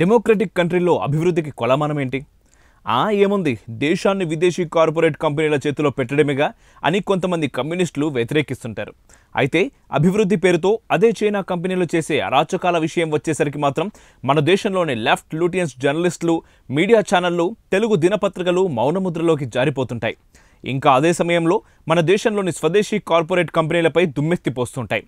democratic కంట్రీలో అభివృద్ధికి కొలమానం ఏంటి ఆ ఏముంది దేశాన్ని విదేశీ కార్పొరేట్ కంపెనీల చేతిలో పెట్టడమేగా అని కొంతమంది కమ్యూనిస్టులు వ్యతిరేకిస్తుంటారు అయితే అభివృద్ధి పేరుతో అదే చైనా కంపెనీలు చేసే అరాచకాల విషయం వచ్చేసరికి మాత్రం మన దేశంలోని లెఫ్ట్ లూటియన్స్ జర్నలిస్టులు మీడియా ఛానళ్లు తెలుగు దినపత్రికలు మౌనముద్రలోకి జారిపోతుంటాయి ఇంకా అదే సమయంలో మన దేశంలోని స్వదేశీ కార్పొరేట్ కంపెనీలపై దుమ్మెత్తి పోస్తుంటాయి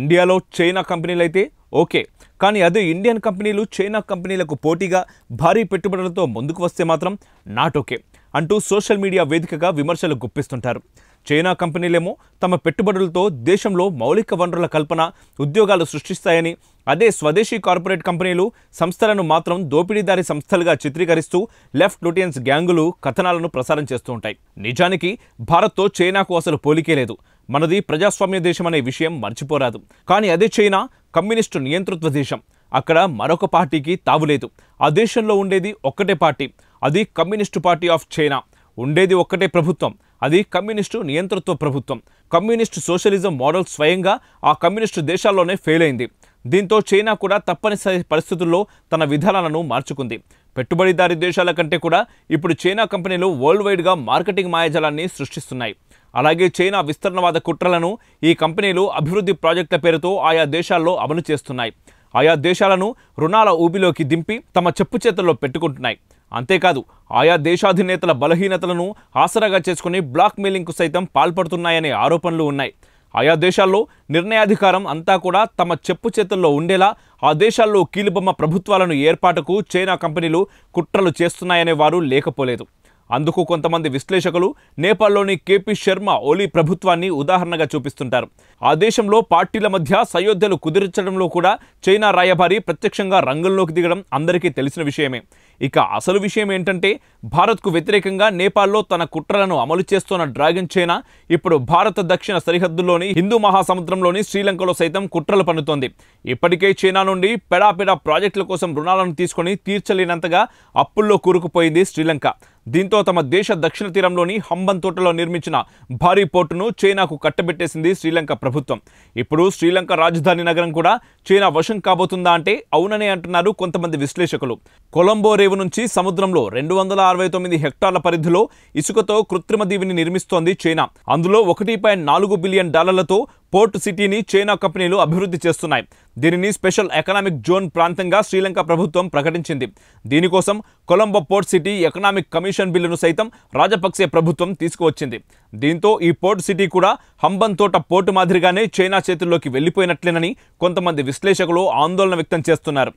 ఇండియాలో చైనా కంపెనీలు అయితే ఓకే కానీ అదే ఇండియన్ కంపెనీలు చైనా కంపెనీలకు పోటీగా భారీ పెట్టుబడులతో ముందుకు వస్తే మాత్రం నాట్ ఓకే అంటూ సోషల్ మీడియా వేదికగా విమర్శలు గుప్పిస్తుంటారు చైనా కంపెనీలేమో తమ పెట్టుబడులతో దేశంలో మౌలిక వనరుల కల్పన ఉద్యోగాలు సృష్టిస్తాయని అదే స్వదేశీ కార్పొరేట్ కంపెనీలు సంస్థలను మాత్రం దోపిడీదారి సంస్థలుగా చిత్రీకరిస్తూ లెఫ్ట్ లుటియన్స్ గ్యాంగులు కథనాలను ప్రసారం చేస్తూ ఉంటాయి నిజానికి భారత్తో చైనాకు అసలు పోలికే లేదు మనది ప్రజాస్వామ్య దేశం అనే విషయం మర్చిపోరాదు కానీ అదే చైనా కమ్యూనిస్టు నియంతృత్వ దేశం అక్కడ మరొక పార్టీకి తావులేదు ఆ దేశంలో ఉండేది ఒక్కటే పార్టీ అది కమ్యూనిస్టు పార్టీ ఆఫ్ చైనా ఉండేది ఒక్కటే ప్రభుత్వం అది కమ్యూనిస్టు నియంతృత్వ ప్రభుత్వం కమ్యూనిస్టు సోషలిజం మోడల్ స్వయంగా ఆ కమ్యూనిస్టు దేశాల్లోనే ఫెయిల్ అయింది దీంతో చైనా కూడా తప్పనిసరి పరిస్థితుల్లో తన విధానాలను మార్చుకుంది పెట్టుబడిదారి దేశాల కంటే కూడా ఇప్పుడు చైనా కంపెనీలు వరల్డ్ వైడ్గా మార్కెటింగ్ మాయాజాలాన్ని సృష్టిస్తున్నాయి అలాగే చైనా విస్తరణవాద కుట్రలను ఈ కంపెనీలు అభివృద్ధి ప్రాజెక్టుల పేరుతో ఆయా దేశాల్లో అమలు చేస్తున్నాయి ఆయా దేశాలను రుణాల ఊబిలోకి దింపి తమ చెప్పు చేతుల్లో పెట్టుకుంటున్నాయి అంతేకాదు ఆయా దేశాధినేతల బలహీనతలను ఆసరాగా చేసుకుని బ్లాక్ మెయిలింగ్కు సైతం పాల్పడుతున్నాయనే ఆరోపణలు ఉన్నాయి ఆయా దేశాల్లో నిర్ణయాధికారం అంతా కూడా తమ చెప్పు చేతుల్లో ఉండేలా ఆ దేశాల్లో కీలుబొమ్మ ప్రభుత్వాలను ఏర్పాటుకు చైనా కంపెనీలు కుట్రలు చేస్తున్నాయనే వారు లేకపోలేదు అందుకు కొంతమంది విశ్లేషకులు నేపాల్లోని కేపీ శర్మ ఓలీ ప్రభుత్వాన్ని ఉదాహరణగా చూపిస్తుంటారు ఆ దేశంలో పార్టీల మధ్య సయోధ్యలు కుదిరించడంలో కూడా చైనా రాయబారి ప్రత్యక్షంగా రంగంలోకి దిగడం అందరికీ తెలిసిన విషయమే ఇక అసలు విషయం ఏంటంటే భారత్కు వ్యతిరేకంగా నేపాల్లో తన కుట్రలను అమలు చేస్తున్న డ్రాగన్ చైనా ఇప్పుడు భారత దక్షిణ సరిహద్దుల్లోని హిందూ మహాసముద్రంలోని శ్రీలంకలో సైతం కుట్రలు పన్నుతోంది ఇప్పటికే చైనా నుండి పెడాపెడా ప్రాజెక్టుల కోసం రుణాలను తీసుకొని తీర్చలేనంతగా అప్పుల్లో కూరుకుపోయింది శ్రీలంక దీంతో తమ దేశ దక్షిణ తీరంలోని హంబన్ తోటలో నిర్మించిన భారీ పోర్టును చైనాకు కట్టబెట్టేసింది శ్రీలంక ప్రభుత్వం ఇప్పుడు శ్రీలంక రాజధాని నగరం కూడా చైనా వశం కాబోతుందా అంటే అవుననే అంటున్నారు కొంతమంది విశ్లేషకులు కొలంబో రేవు నుంచి సముద్రంలో రెండు వందల అరవై తొమ్మిది హెక్టార్ల పరిధిలో ఇసుకతో కృత్రిమ దీవిని నిర్మిస్తోంది చైనా అందులో ఒకటి పాయింట్ నాలుగు బిలియన్ డాలర్లతో పోర్ట్ సిటీని చైనా కంపెనీలు అభివృద్ధి చేస్తున్నాయి దీనిని స్పెషల్ ఎకనామిక్ జోన్ ప్రాంతంగా శ్రీలంక ప్రభుత్వం ప్రకటించింది దీనికోసం Colombo port city economic commission బిల్లును సైతం రాజపక్సే ప్రభుత్వం తీసుకువచ్చింది దీంతో ఈ పోర్ట్ సిటీ కూడా హంబంతోట పోర్టు మాదిరిగానే చైనా చేతుల్లోకి వెళ్ళిపోయినట్లేనని కొంతమంది విశ్లేషకులు ఆందోళన వ్యక్తం చేస్తున్నారు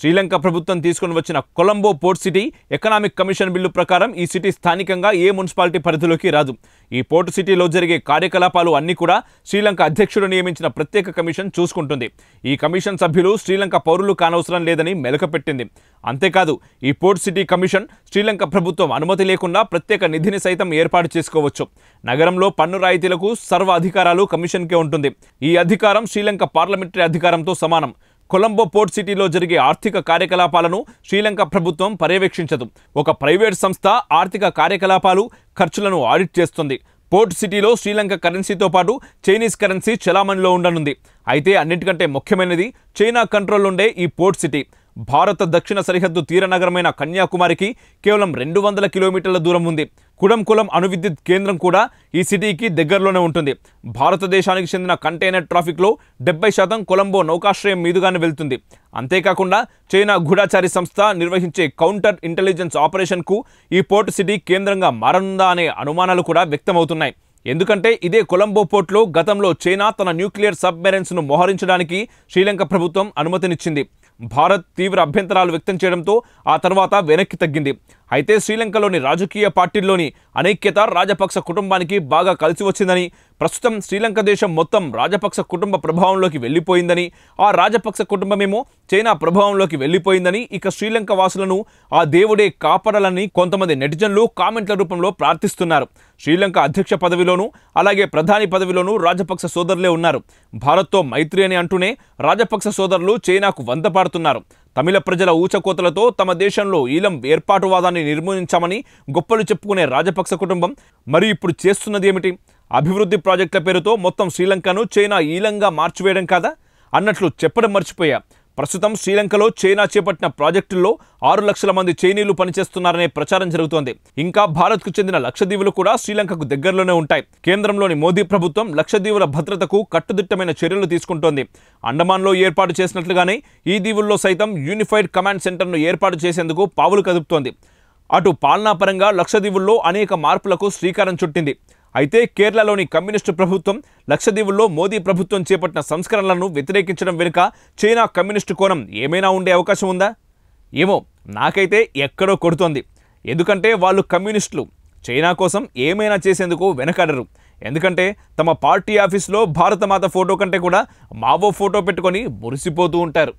శ్రీలంక ప్రభుత్వం తీసుకుని వచ్చిన Colombo port city economic commission bill ప్రకారం ఈ సిటీ స్థానికంగా ఏ మున్సిపాలిటీ పరిధిలోకి రాదు ఈ పోర్ట్ సిటీలో జరిగే కార్యకలాపాలు అన్నీ కూడా శ్రీలంక అధ్యక్షుడు నియమించిన ప్రత్యేక కమిషన్ చూసుకుంటుంది ఈ కమిషన్ సభ్యులు శ్రీలంక పౌరులు కానవసరం లేదని మెలకపెట్టింది అంతేకాదు ఈ పోర్ట్ సిటీ కమిషన్ శ్రీలంక ప్రభుత్వం అనుమతి లేకుండా ప్రత్యేక నిధిని సైతం ఏర్పాటు చేసుకోవచ్చు నగరంలో పన్ను రాయితీలకు సర్వ అధికారాలు కమిషన్కే ఉంటుంది ఈ అధికారం శ్రీలంక పార్లమెంటరీ అధికారంతో సమానం కొలంబో పోర్ట్ సిటీలో జరిగే ఆర్థిక కార్యకలాపాలను శ్రీలంక ప్రభుత్వం పర్యవేక్షించదు ఒక ప్రైవేట్ సంస్థ ఆర్థిక కార్యకలాపాలు ఖర్చులను ఆడిట్ చేస్తుంది పోర్ట్ సిటీలో శ్రీలంక కరెన్సీతో పాటు చైనీస్ కరెన్సీ చలామణిలో ఉండనుంది అయితే అన్నిటికంటే ముఖ్యమైనది చైనా కంట్రోల్ ఉండే ఈ పోర్ట్ సిటీ భారత దక్షిణ సరిహద్దు తీర నగరమైన కన్యాకుమారికి కేవలం రెండు వందల కిలోమీటర్ల దూరం ఉంది కుడంకులం అణు అణువిద్యుత్ కేంద్రం కూడా ఈ సిటీకి దగ్గరలోనే ఉంటుంది భారతదేశానికి చెందిన కంటైనర్ ట్రాఫిక్లో డెబ్బై శాతం కొలంబో నౌకాశ్రయం మీదుగానే వెళ్తుంది అంతేకాకుండా చైనా గూఢాచారి సంస్థ నిర్వహించే కౌంటర్ ఇంటెలిజెన్స్ ఆపరేషన్కు ఈ పోర్ట్ సిటీ కేంద్రంగా మారనుందా అనే అనుమానాలు కూడా వ్యక్తమవుతున్నాయి ఎందుకంటే ఇదే కొలంబో పోర్ట్లో గతంలో చైనా తన న్యూక్లియర్ సబ్మెరైన్స్ను మోహరించడానికి శ్రీలంక ప్రభుత్వం అనుమతినిచ్చింది భారత్ తీవ్ర అభ్యంతరాలు వ్యక్తం చేయడంతో ఆ తర్వాత వెనక్కి తగ్గింది అయితే శ్రీలంకలోని రాజకీయ పార్టీల్లోని అనైక్యత రాజపక్ష కుటుంబానికి బాగా కలిసి వచ్చిందని ప్రస్తుతం శ్రీలంక దేశం మొత్తం రాజపక్ష కుటుంబ ప్రభావంలోకి వెళ్ళిపోయిందని ఆ రాజపక్ష కుటుంబమేమో చైనా ప్రభావంలోకి వెళ్ళిపోయిందని ఇక శ్రీలంక వాసులను ఆ దేవుడే కాపాడాలని కొంతమంది నెటిజన్లు కామెంట్ల రూపంలో ప్రార్థిస్తున్నారు శ్రీలంక అధ్యక్ష పదవిలోనూ అలాగే ప్రధాని పదవిలోనూ రాజపక్ష సోదరులే ఉన్నారు భారత్తో మైత్రి అని అంటూనే రాజపక్ష సోదరులు చైనాకు వంద పాడుతున్నారు తమిళ ప్రజల ఊచకోతలతో తమ దేశంలో ఈలం ఏర్పాటువాదాన్ని నిర్మూలించామని గొప్పలు చెప్పుకునే రాజపక్స కుటుంబం మరి ఇప్పుడు చేస్తున్నది ఏమిటి అభివృద్ధి ప్రాజెక్టుల పేరుతో మొత్తం శ్రీలంకను చైనా ఈలంగా మార్చివేయడం కాదా అన్నట్లు చెప్పడం మర్చిపోయా ప్రస్తుతం శ్రీలంకలో చైనా చేపట్టిన ప్రాజెక్టుల్లో ఆరు లక్షల మంది చైనీయులు పనిచేస్తున్నారనే ప్రచారం జరుగుతోంది ఇంకా భారత్కు చెందిన లక్షద్వీపులు కూడా శ్రీలంకకు దగ్గరలోనే ఉంటాయి కేంద్రంలోని మోదీ ప్రభుత్వం లక్షద్వీపుల భద్రతకు కట్టుదిట్టమైన చర్యలు తీసుకుంటోంది అండమాన్లో ఏర్పాటు చేసినట్లుగానే ఈ దీవుల్లో సైతం యూనిఫైడ్ కమాండ్ సెంటర్ను ఏర్పాటు చేసేందుకు పావులు కదుపుతోంది అటు పాలనాపరంగా లక్షద్వీపుల్లో అనేక మార్పులకు శ్రీకారం చుట్టింది అయితే కేరళలోని కమ్యూనిస్టు ప్రభుత్వం లక్షదీవుల్లో మోదీ ప్రభుత్వం చేపట్టిన సంస్కరణలను వ్యతిరేకించడం వెనుక చైనా కమ్యూనిస్టు కోణం ఏమైనా ఉండే అవకాశం ఉందా ఏమో నాకైతే ఎక్కడో కొడుతోంది ఎందుకంటే వాళ్ళు కమ్యూనిస్టులు చైనా కోసం ఏమైనా చేసేందుకు వెనకాడరు ఎందుకంటే తమ పార్టీ ఆఫీసులో భారతమాత ఫోటో కంటే కూడా మావో ఫోటో పెట్టుకొని మురిసిపోతూ ఉంటారు